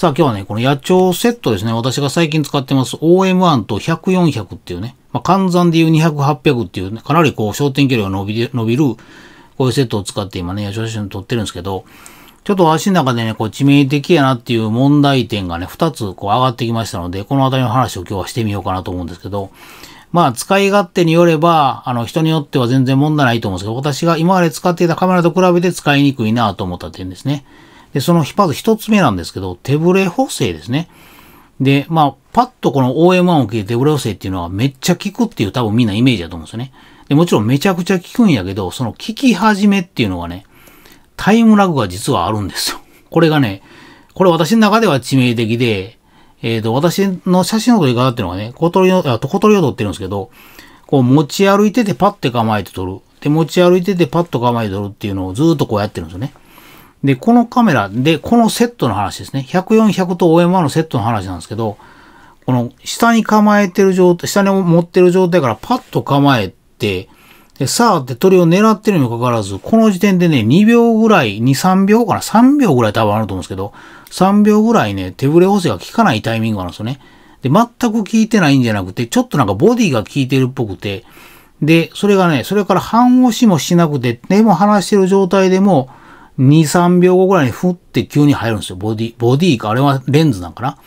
さあ今日はね、この野鳥セットですね。私が最近使ってます OM1 と100、400っていうね、まあ、換算でいう200、800っていうね、かなりこう焦点距離が伸び伸びる、こういうセットを使って今ね、野鳥写真撮ってるんですけど、ちょっと足の中でね、こう致命的やなっていう問題点がね、2つこう上がってきましたので、このあたりの話を今日はしてみようかなと思うんですけど、まあ、使い勝手によれば、あの、人によっては全然問題ないと思うんですけど、私が今まで使っていたカメラと比べて使いにくいなと思った点ですね。で、その、まず一つ目なんですけど、手ブレ補正ですね。で、まあ、パッとこの OM1 を聞いて手ブレ補正っていうのはめっちゃ効くっていう多分みんなイメージだと思うんですよね。で、もちろんめちゃくちゃ効くんやけど、その効き始めっていうのはね、タイムラグが実はあるんですよ。これがね、これ私の中では致命的で、えっ、ー、と、私の写真の撮り方っていうのはね、小鳥を、小鳥を撮ってるんですけど、こう持ち歩いててパッて構えて撮る。で、持ち歩いててパッと構えて撮るっていうのをずっとこうやってるんですよね。で、このカメラで、このセットの話ですね。104、100と OM1 のセットの話なんですけど、この下に構えてる状態、下に持ってる状態からパッと構えて、でさあって鳥を狙ってるにもかかわらず、この時点でね、2秒ぐらい、2、3秒かな、3秒ぐらい多分あると思うんですけど、3秒ぐらいね、手ぶれ補正が効かないタイミングなんですよね。で、全く効いてないんじゃなくて、ちょっとなんかボディが効いてるっぽくて、で、それがね、それから半押しもしなくて、手も離してる状態でも、2、3秒後ぐらいにふって急に入るんですよ。ボディ、ボディか、あれはレンズなんかな。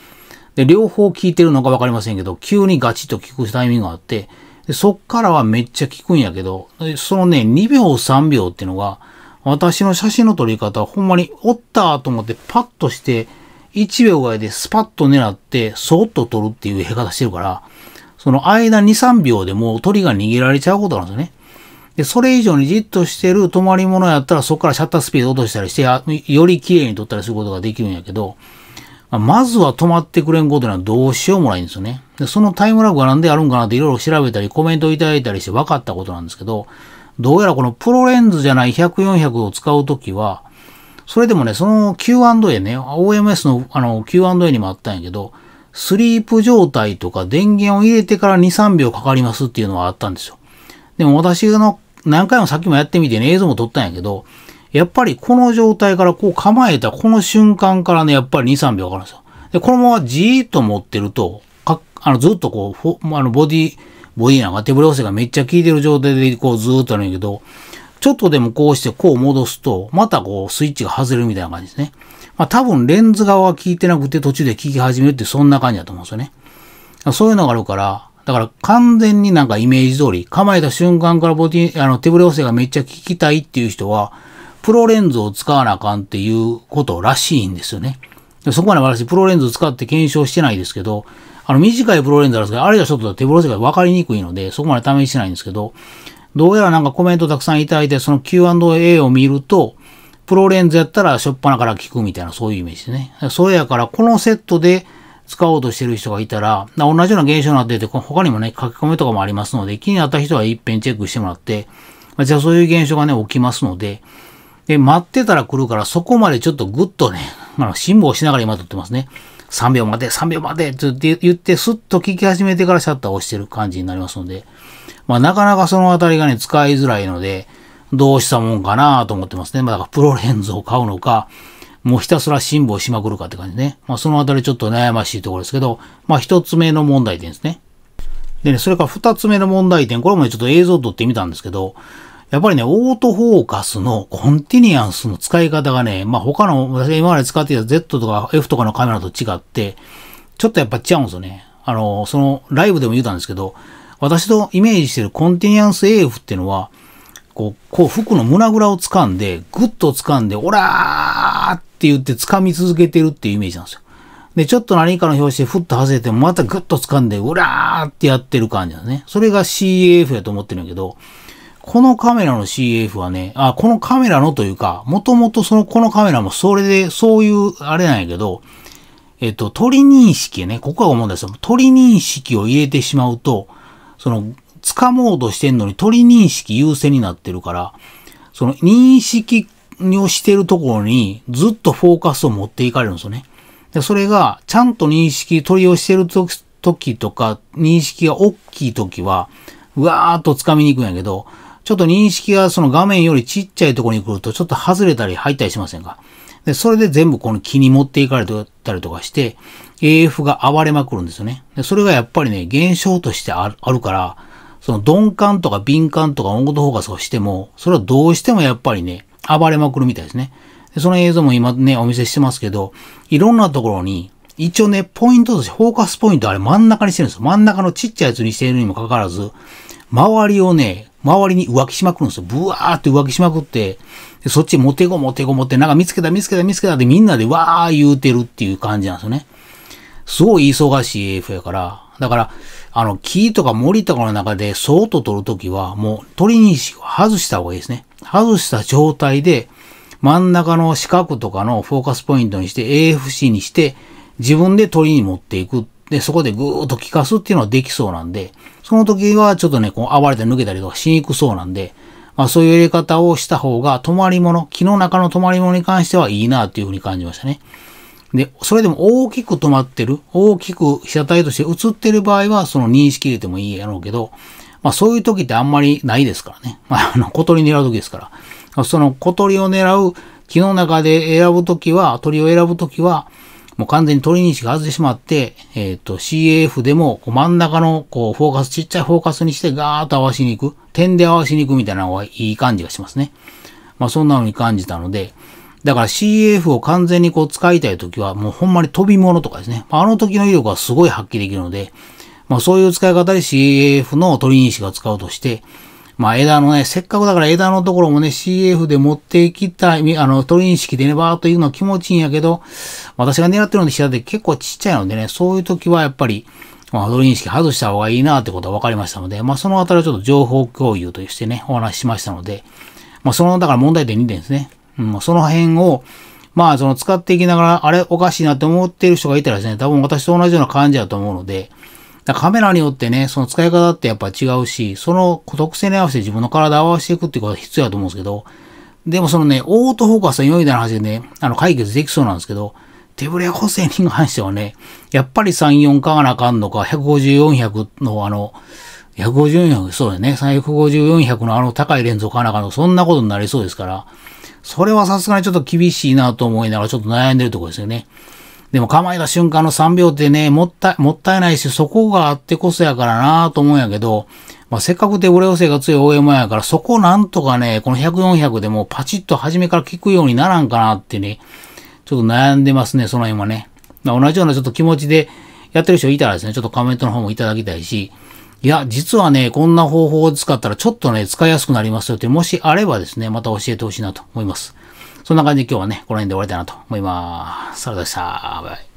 で、両方効いてるのかわかりませんけど、急にガチッと効くタイミングがあって、でそっからはめっちゃ効くんやけど、そのね、2秒、3秒っていうのが、私の写真の撮り方はほんまに、おったと思ってパッとして、1秒ぐらいでスパッと狙って、そーっと撮るっていうや方してるから、その間2、3秒でもう鳥が逃げられちゃうことなんですよね。で、それ以上にじっとしてる止まり物やったら、そこからシャッタースピード落としたりして、より綺麗に撮ったりすることができるんやけど、まずは止まってくれんことにはどうしようもないんですよね。で、そのタイムラグがんであるんかなっていろいろ調べたり、コメントいただいたりして分かったことなんですけど、どうやらこのプロレンズじゃない100、400を使うときは、それでもね、その Q&A ね、OMS のあの Q&A にもあったんやけど、スリープ状態とか電源を入れてから2、3秒かかりますっていうのはあったんですよ。でも私の何回もさっきもやってみてね、映像も撮ったんやけど、やっぱりこの状態からこう構えたこの瞬間からね、やっぱり2、3秒かかるんですよ。で、このままじーっと持ってると、かあの、ずっとこう、あの、ボディ、ボディなんか手ぶれ補正がめっちゃ効いてる状態でこうずーっとあるんやけど、ちょっとでもこうしてこう戻すと、またこうスイッチが外れるみたいな感じですね。まあ多分レンズ側は効いてなくて途中で効き始めるってそんな感じだと思うんですよね。そういうのがあるから、だから完全になんかイメージ通り、構えた瞬間からボディ、あの、手ブレ補正がめっちゃ効きたいっていう人は、プロレンズを使わなあかんっていうことらしいんですよね。そこまで私、プロレンズ使って検証してないですけど、あの、短いプロレンズあるんですけど、あれじゃちょっと手ブレ補正が分かりにくいので、そこまで試してないんですけど、どうやらなんかコメントたくさんいただいて、その Q&A を見ると、プロレンズやったらしょっぱなから効くみたいな、そういうイメージですね。それやから、このセットで、使おうとしてる人がいたら、同じような現象になってて、他にもね、書き込みとかもありますので、気になった人は一遍チェックしてもらって、まあ、じゃあそういう現象がね、起きますので、で、待ってたら来るから、そこまでちょっとぐっとね、まあ、辛抱しながら今撮ってますね。3秒待て、3秒待てって言って、スッと聞き始めてからシャッターを押してる感じになりますので、まあ、なかなかそのあたりがね、使いづらいので、どうしたもんかなと思ってますね。まあ、だからプロレンズを買うのか、もうひたすら辛抱しまくるかって感じね。まあ、そのあたりちょっと悩ましいところですけど、まあ、一つ目の問題点ですね。でね、それから二つ目の問題点、これもね、ちょっと映像を撮ってみたんですけど、やっぱりね、オートフォーカスのコンティニアンスの使い方がね、まあ他の、私が今まで使っていた Z とか F とかのカメラと違って、ちょっとやっぱ違うんですよね。あの、その、ライブでも言うたんですけど、私とイメージしてるコンティニアンス AF っていうのは、こう、こう服の胸ぐらを掴んで、ぐっと掴んで、オラーっって言って掴み続けてるっていうイメージなんですよ。で、ちょっと何かの表紙でふっと外れても、またグッと掴んで、うらーってやってる感じなんですね。それが CAF やと思ってるんやけど、このカメラの CF はね、あ、このカメラのというか、もともとその、このカメラもそれで、そういう、あれなんやけど、えっと、鳥認識ね、ここは思うんですよ。鳥認識を入れてしまうと、その、掴もうとしてんのに鳥認識優先になってるから、その認識をしてるところにずっとフォーカスを持っていかれるんですよね。で、それがちゃんと認識、取りをしてる時とか、認識が大きい時は、うわーっと掴みに行くんやけど、ちょっと認識がその画面よりちっちゃいところに来ると、ちょっと外れたり入ったりしませんかで、それで全部この気に持っていかれたりとかして、AF が暴れまくるんですよね。で、それがやっぱりね、現象としてあるあるから、その鈍感とか敏感とか音楽フォーカスをしても、それはどうしてもやっぱりね、暴れまくるみたいですね。でその映像も今ね、お見せしてますけど、いろんなところに、一応ね、ポイントとして、フォーカスポイントあれ真ん中にしてるんですよ。真ん中のちっちゃいやつにしているにもかかわらず、周りをね、周りに浮気しまくるんですよ。ブワーって浮気しまくって、でそっちモテゴモテ持モテ、なんか見つけた見つけた見つけたってみんなでわー言うてるっていう感じなんですよね。すごい忙しい AF やから。だから、あの、木とか森とかの中で、そうと取るときは、もう、鳥りにし外した方がいいですね。外した状態で、真ん中の四角とかのフォーカスポイントにして AFC にして、自分で取りに持っていく。で、そこでぐーっと効かすっていうのはできそうなんで、その時はちょっとね、こう暴れて抜けたりとかしにくそうなんで、まあそういう入れ方をした方が、止まり物、木の中の止まり物に関してはいいなっていうふうに感じましたね。で、それでも大きく止まってる、大きく被写体として映ってる場合は、その認識入れてもいいやろうけど、まあそういう時ってあんまりないですからね。まああの、小鳥狙う時ですから。その小鳥を狙う木の中で選ぶ時は、鳥を選ぶ時は、もう完全に鳥にしか外してしまって、えっ、ー、と CAF でもこう真ん中のこうフォーカス、ちっちゃいフォーカスにしてガーッと合わしに行く。点で合わしに行くみたいなのがいい感じがしますね。まあそんなのに感じたので、だから CF a を完全にこう使いたい時は、もうほんまに飛び物とかですね。あの時の威力はすごい発揮できるので、まあ、そういう使い方で CF の鳥西が使うとして、まあ、枝のね、せっかくだから枝のところもね、CF で持っていきたい、あの、り認識でね、バーっというのは気持ちいいんやけど、私が狙ってるので下で結構ちっちゃいのでね、そういう時はやっぱり、まあ、り認識外した方がいいなってことは分かりましたので、まあ、そのあたりはちょっと情報共有としてね、お話ししましたので、まあ、その、だから問題点2点ですね。うん、その辺を、まあ、その使っていきながら、あれおかしいなって思ってる人がいたらですね、多分私と同じような感じだと思うので、だカメラによってね、その使い方ってやっぱ違うし、その特性に合わせて自分の体を合わせていくっていうことが必要だと思うんですけど、でもそのね、オートフォーカスの今みたいな話でね、あの解決できそうなんですけど、手ブレ補正に関してはね、やっぱり3、4買わなあかんのか、150、400のあの、150、400、そうだよね。150、400のあの高いレンズを買わなあかんのか、そんなことになりそうですから、それはさすがにちょっと厳しいなと思いながらちょっと悩んでるところですよね。でも構えた瞬間の3秒ってね、もった、もったいないし、そこがあってこそやからなと思うんやけど、まあ、せっかく手ブレ補正が強い OM やから、そこなんとかね、この100、400でもパチッと初めから効くようにならんかなってね、ちょっと悩んでますね、その辺はね。まあ、同じようなちょっと気持ちでやってる人いたらですね、ちょっとコメントの方もいただきたいし、いや、実はね、こんな方法を使ったらちょっとね、使いやすくなりますよって、もしあればですね、また教えてほしいなと思います。そんな感じで今日はね、この辺で終わりたいなと思います。サラダでした。バイバイ。